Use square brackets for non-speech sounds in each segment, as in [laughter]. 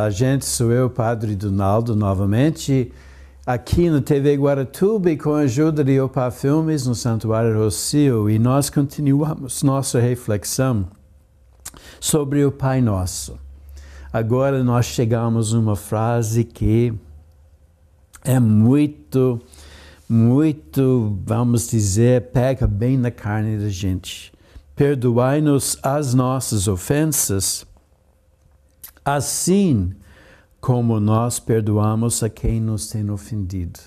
Olá, gente. Sou eu, Padre Donaldo, novamente, aqui no TV Guaratuba e com a ajuda de Opa Filmes no Santuário Rocio. E nós continuamos nossa reflexão sobre o Pai Nosso. Agora nós chegamos a uma frase que é muito, muito, vamos dizer, pega bem na carne da gente. Perdoai-nos as nossas ofensas assim como nós perdoamos a quem nos tem ofendido.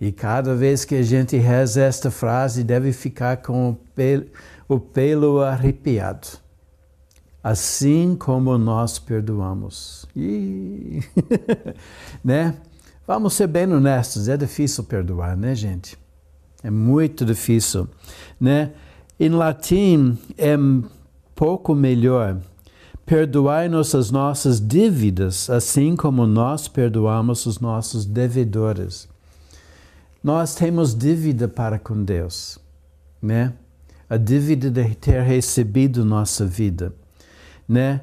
E cada vez que a gente reza esta frase, deve ficar com o pelo, o pelo arrepiado. Assim como nós perdoamos. E... [laughs] né? Vamos ser bem honestos, é difícil perdoar, né, gente? É muito difícil, né? Em latim é um pouco melhor perdoai nossas nossas dívidas, assim como nós perdoamos os nossos devedores. Nós temos dívida para com Deus, né? A dívida de ter recebido nossa vida, né?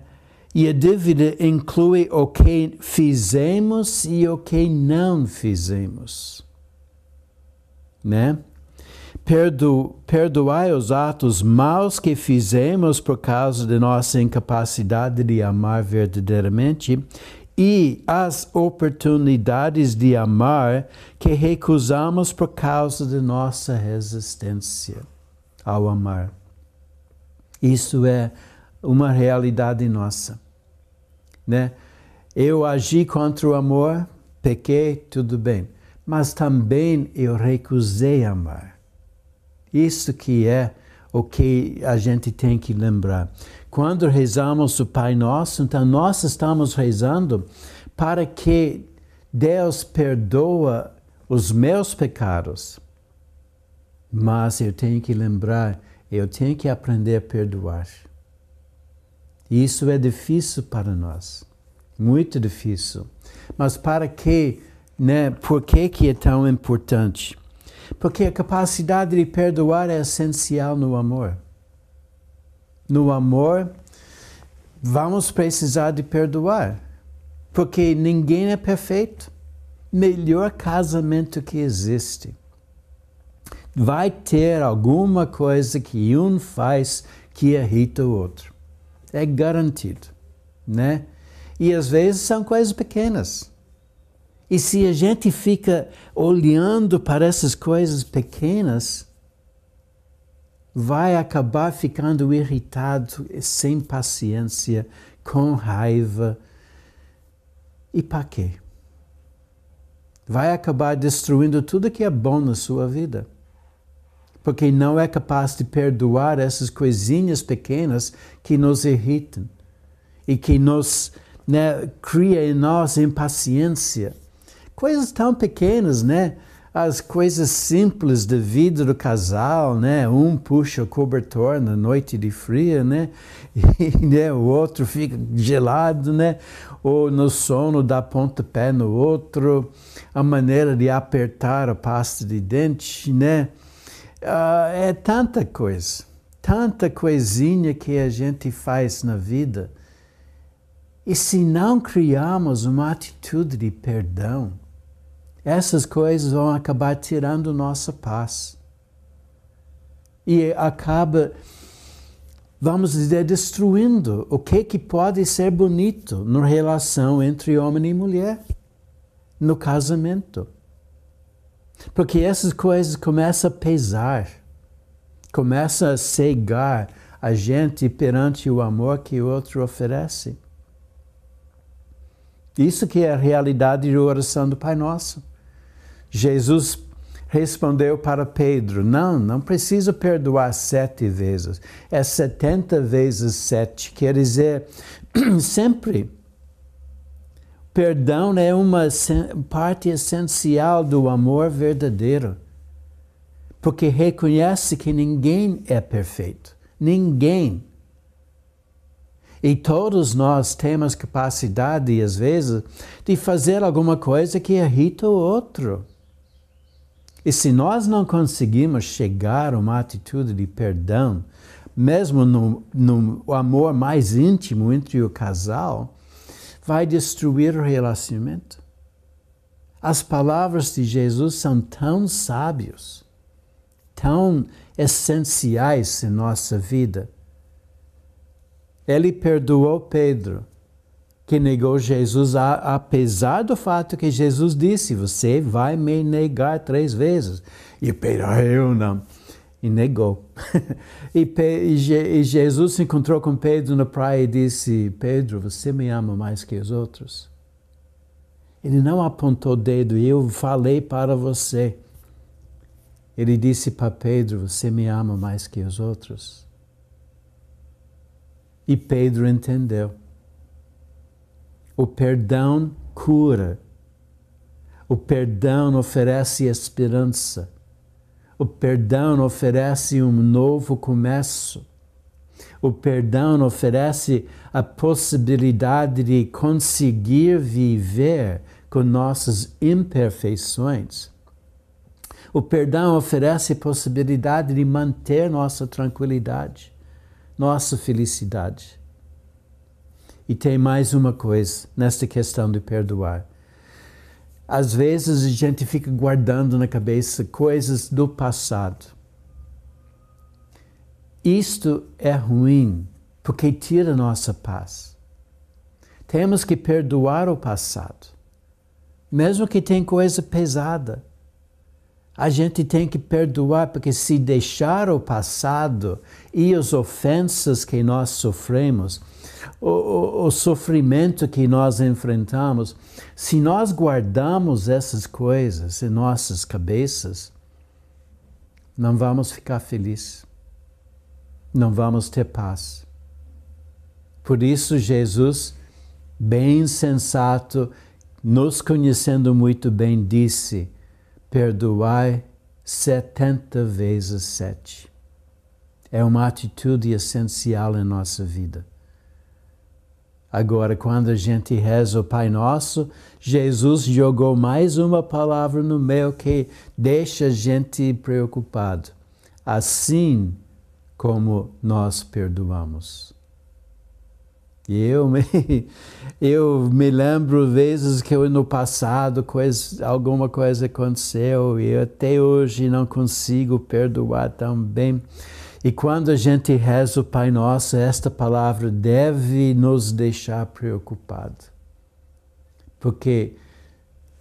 E a dívida inclui o que fizemos e o que não fizemos, né? perdo, perdoai os atos maus que fizemos por causa de nossa incapacidade de amar verdadeiramente e as oportunidades de amar que recusamos por causa de nossa resistência ao amar. Isso é uma realidade nossa, né? Eu agi contra o amor, pequei, tudo bem, mas também eu recusei amar. Isso que é o que a gente tem que lembrar. Quando rezamos o Pai Nosso, então nós estamos rezando para que Deus perdoa os meus pecados. Mas eu tenho que lembrar, eu tenho que aprender a perdoar. Isso é difícil para nós, muito difícil. Mas para que, né? Por que que é tão importante? Porque a capacidade de perdoar é essencial no amor. No amor, vamos precisar de perdoar, porque ninguém é perfeito. Melhor casamento que existe. Vai ter alguma coisa que um faz que irrita o outro. É garantido, né? E às vezes são coisas pequenas e se a gente fica olhando para essas coisas pequenas, vai acabar ficando irritado, sem paciência, com raiva. E para quê? Vai acabar destruindo tudo que é bom na sua vida. Porque não é capaz de perdoar essas coisinhas pequenas que nos irritam e que nos né, cria em nós impaciência coisas tão pequenas, né? As coisas simples da vida do casal, né? Um puxa o cobertor na noite de fria, né? [laughs] E né, o outro fica gelado, né? Ou no sono dá pontapé no outro, a maneira de apertar a pasta de dente, né? Uh, é tanta coisa, tanta coisinha que a gente faz na vida. E se não criarmos uma atitude de perdão, essas coisas vão acabar tirando nossa paz. E acaba, vamos dizer, destruindo o que, que pode ser bonito na relação entre homem e mulher, no casamento. Porque essas coisas começam a pesar, começam a cegar a gente perante o amor que o outro oferece. Isso que é a realidade de oração do Pai Nosso. Jesus respondeu para Pedro: Não, não preciso perdoar sete vezes. É setenta vezes sete. Quer dizer, [clears throat] sempre. Perdão é uma parte essencial do amor verdadeiro, porque reconhece que ninguém é perfeito, ninguém. E todos nós temos capacidade, às vezes, de fazer alguma coisa que irrita o outro e se nós não conseguimos chegar a uma atitude de perdão, mesmo no, no amor mais íntimo entre o casal, vai destruir o relacionamento. As palavras de Jesus são tão sábios, tão essenciais em nossa vida. Ele perdoou Pedro que negou Jesus, apesar do fato que Jesus disse: Você vai me negar três vezes. E Pedro, ah, eu não. E negou. [laughs] e, Jesus se encontrou com Pedro na praia e disse: Pedro, você me ama mais que os outros. Ele não apontou o dedo, eu falei para você. Ele disse para Pedro: Você me ama mais que os outros. E Pedro entendeu. O perdão cura. O perdão oferece esperança. O perdão oferece um novo começo. O perdão oferece a possibilidade de conseguir viver com nossas imperfeições. O perdão oferece a possibilidade de manter nossa tranquilidade, nossa felicidade. E tem mais uma coisa nesta questão de perdoar. Às vezes a gente fica guardando na cabeça coisas do passado. Isto é ruim, porque tira nossa paz. Temos que perdoar o passado, mesmo que tenha coisa pesada. A gente tem que perdoar, porque se deixar o passado e as ofensas que nós sofremos, o, o, o, sofrimento que nós enfrentamos, se nós guardamos essas coisas em nossas cabeças, não vamos ficar felizes, não vamos ter paz. Por isso, Jesus, bem sensato, nos conhecendo muito bem, disse: perdoai setenta vezes sete. É uma atitude essencial em nossa vida. Agora, quando a gente reza o Pai Nosso, Jesus jogou mais uma palavra no meio que deixa a gente preocupado. Assim como nós perdoamos. Eu me, [laughs] eu me lembro vezes que eu, no passado coisa, alguma coisa aconteceu e até hoje não consigo perdoar tão bem. E quando a gente reza o Pai Nosso, esta palavra deve nos deixar preocupado. Porque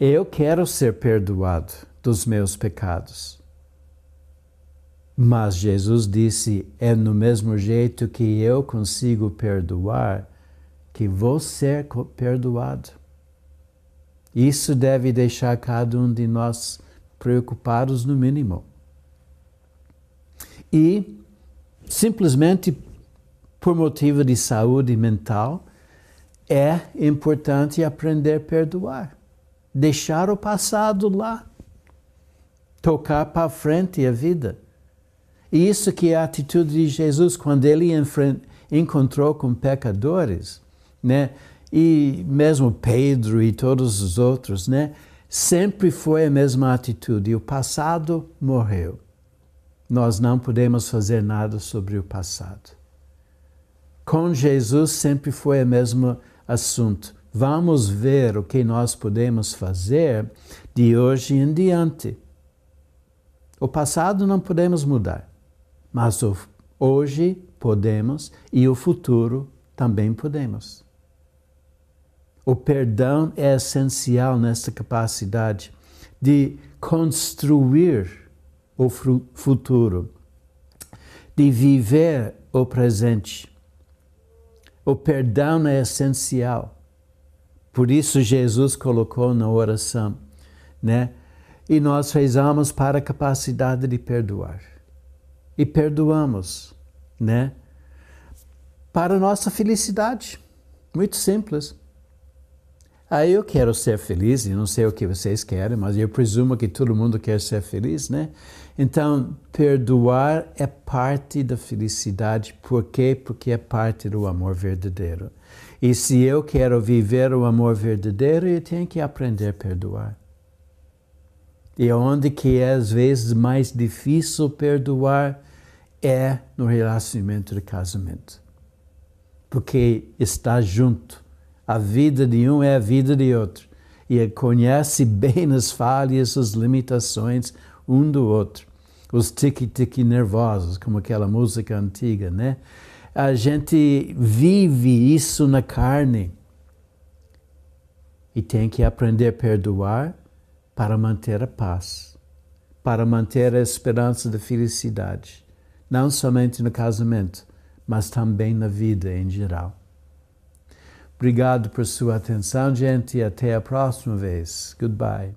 eu quero ser perdoado dos meus pecados. Mas Jesus disse: é no mesmo jeito que eu consigo perdoar que vou ser é perdoado. Isso deve deixar cada um de nós preocupados, no mínimo. E, simplesmente por motivo de saúde mental, é importante aprender a perdoar, deixar o passado lá, tocar para frente a vida. E isso que é a atitude de Jesus quando ele encontrou com pecadores né? E mesmo Pedro e todos os outros, né? Sempre foi a mesma atitude. O passado morreu. Nós não podemos fazer nada sobre o passado. Com Jesus sempre foi o mesmo assunto. Vamos ver o que nós podemos fazer de hoje em diante. O passado não podemos mudar, mas o hoje podemos e o futuro também podemos. O perdão é essencial nessa capacidade de construir o futuro, de viver o presente. O perdão é essencial. Por isso Jesus colocou na oração, né? E nós rezamos para a capacidade de perdoar. E perdoamos, né? Para nossa felicidade. Muito simples. Aí eu quero ser feliz, e não sei o que vocês querem, mas eu presumo que todo mundo quer ser feliz, né? Então, perdoar é parte da felicidade. Por quê? Porque é parte do amor verdadeiro. E se eu quero viver o amor verdadeiro, eu tenho que aprender a perdoar. E onde que é às vezes mais difícil perdoar é no relacionamento de casamento. Porque está junto a vida de um é a vida de outro. E conhece [laughs] bem as falhas, as limitações um do outro. Os tique-tique nervosos, como aquela música antiga, né? A gente vive isso na carne. E tem que aprender a perdoar para manter a paz, para manter a esperança da felicidade, não somente no casamento, mas também na vida em geral. Obrigado por sua atenção, gente, até a próxima vez. Goodbye.